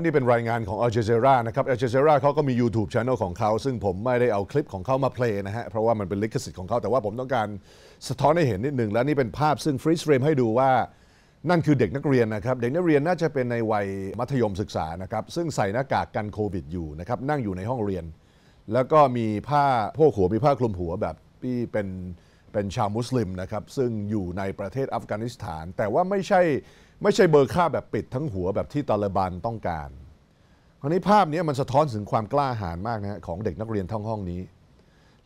นี่เป็นรายงานของอัลเจเซรานะครับอัลเจเซราเขาก็มี YouTube c h anel ของเขา ซึ่งผมไม่ได้เอาคลิปของเขามาเพลย์นะฮะ เพราะว่ามันเป็นลิขสิทธิ์ของเขาแต่ว่าผมต้องการสะท้อนให้เห็นนิดหนึ่งและนี่เป็นภาพซึ่งฟรีสเฟรมให้ดูว่านั่นคือเด็กนักเรียนนะครับ เด็กนักเรียนน่าจะเป็นในวัยมัธยมศึกษานะครับ ซึ่งใส่หน้ากากกันโควิดอยู่นะครับนั่งอยู่ในห้องเรียน แล้วก็มีผ้าโพกหัวมีผ้าคลุมหัวแบบที่เป็นเป็นชาวมุสลิมนะครับซึ่งอยู่ในประเทศอัฟกานิสถาน แต่ว่าไม่ใช่ไม่ใช่เบอร์ค่าแบบปิดทั้งหัวแบบที่ตาลบันต้องการคราวนี้ภาพนี้มันสะท้อนถึงความกล้าหาญมากนะของเด็กนักเรียนท่องห้องนี้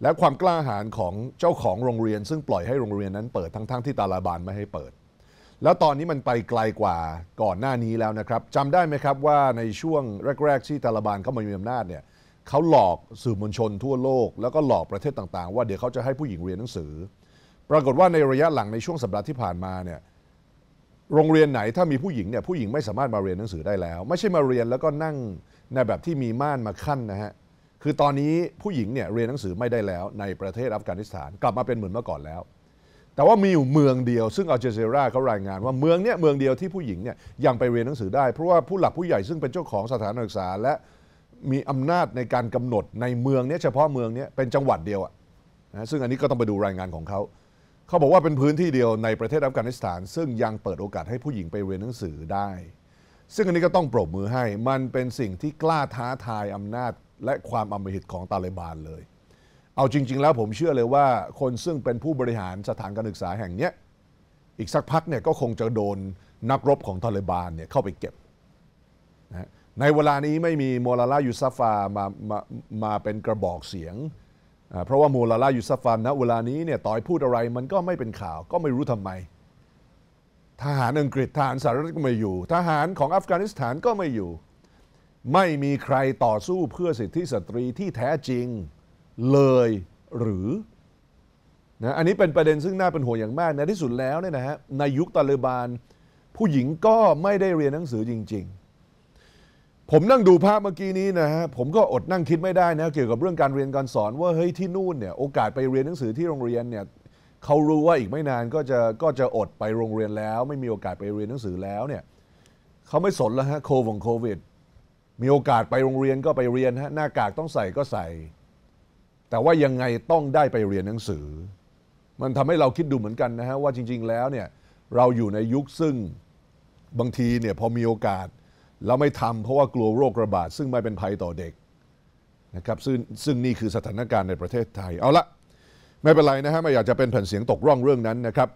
และความกล้าหาญของเจ้าของโรงเรียน ซึ่งปล่อยให้โรงเรียนนั้นเปิดทั้ง ๆทที่ตาลบานไม่ให้เปิด แล้วตอนนี้มันไปไกลกว่าก่อนหน้านี้แล้วนะครับจำได้ไหมครับว่าในช่วงแรกๆที่ตาลบานเข้ามามีอำนาจเนี่ยเขาหลอกสื่อมวลชน ทั่วโลก แล้วก็หลอกประเทศต่าง ๆ ว่าเดี๋ยวเขาจะให้ผู้หญิงเรียนหนังสือ ปรากฏว่าในระยะหลังในช่วงสัปดาห์ที่ผ่านมาเนี่ย โรงเรียนไหนถ้ามีผู้หญิงเนี่ยผู้หญิงไม่สามารถมาเรียนหนังสือได้แล้ว ไม่ใช่มาเรียนแล้วก็นั่งในแบบที่มีม่านมาขั้นนะฮะ คือตอนนี้ผู้หญิงเนี่ยเรียนหนังสือไม่ได้แล้ว ในประเทศอัฟกานิสถานกลับมาเป็นเหมือนเมื่อก่อนแล้ว แต่ว่ามีอยู่เมืองเดียวซึ่งอัลเจเซราเขารายงานว่าเมืองเนี่ยเมืองเดียวที่ผู้หญิงเนี่ยยังไปเรียนหนังสือได้เพราะว่าผู้หลักผู้ใหญ่ซึ่งเป็นเจ้าของสถานศึกษาและมีอำนาจในการกำหนดในเมืองเนี้ยเฉพาะเมืองเนี้ยเป็นจังหวัดเดียวอะนะซึ่งอันนี้ก็ต้องไปดูรายงานของเขา เขาบอกว่าเป็นพื้นที่เดียวในประเทศอัฟกานิสถาน ซึ่งยังเปิดโอกาสให้ผู้หญิงไปเรียนหนังสือได้ ซึ่งอันนี้ก็ต้องปรบมือให้มันเป็นสิ่งที่กล้าท้าทายอำนาจและความอมหิตของตาเลบานเลย เอาจริง ๆ แล้วผมเชื่อเลยว่า คนซึ่งเป็นผู้บริหารสถานการศึกษาแห่งเนี้ยอีกสักพักเนี่ยก็คงจะโดนนักรบของตาเลบานเนี่ยเข้าไปเก็บในเวลานี้ไม่มีโมลาลายูซาฟามามามาเป็นกระบอกเสียง เพราะว่าโมลาลายูซาฟาณเวลานี้เนี่ยต่อยพูดอะไรมันก็ไม่เป็นข่าวก็ไม่รู้ทำไม ทหารอังกฤษทหารสหรัฐก็ไม่อยู่ ทหารของอัฟกานิสถานก็ไม่อยู่ ไม่มีใครต่อสู้เพื่อสิทธิสตรีที่แท้จริงเลยหรือนะอันนี้เป็นประเด็นซึ่ง น่าเป็นห่วงอย่างมากในที่สุดแล้วเนี่ยนะฮะในยุคตาลิบานผู้หญิงก็ไม่ได้เรียนหนังสือจริง ๆผมนั่งดูภาพเมื่อกี้นี้นะฮะ ผมก็อดนั่งคิดไม่ได้นะเกี่ยวกับเรื่องการเรียนการสอนว่าเฮ้ยที่นู่นเนี่ยโอกาสไปเรียนหนังสือที่โรงเรียนเนี่ยเขารู้ว่าอีกไม่นานก็จะก็จะอดไปโรงเรียนแล้ว ไม่มีโอกาสไปเรียนหนังสือแล้วเนี่ยเขาไม่สนแล้วฮะโควิงโควิดมีโอกาสไปโรงเรียนก็ไปเรียนฮะ หน้ากากต้องใส่ก็ใส่ แต่ว่ายังไงต้องได้ไปเรียนหนังสือ มันทำให้เราคิดดูเหมือนกันนะฮะว่าจริงๆแล้วเนี่ยเราอยู่ในยุคซึ่งบางทีเนี่ยพอมีโอกาสเราไม่ทำเพราะว่ากลัวโรคระบาด ซึ่งไม่เป็นภัยต่อเด็กนะครับซึ่งซึ่งนี่คือสถานการณ์ในประเทศไทย เอาละไม่เป็นไรนะฮะไม่อยากจะเป็นแผ่นเสียงตกร่องเรื่องนั้นนะครับ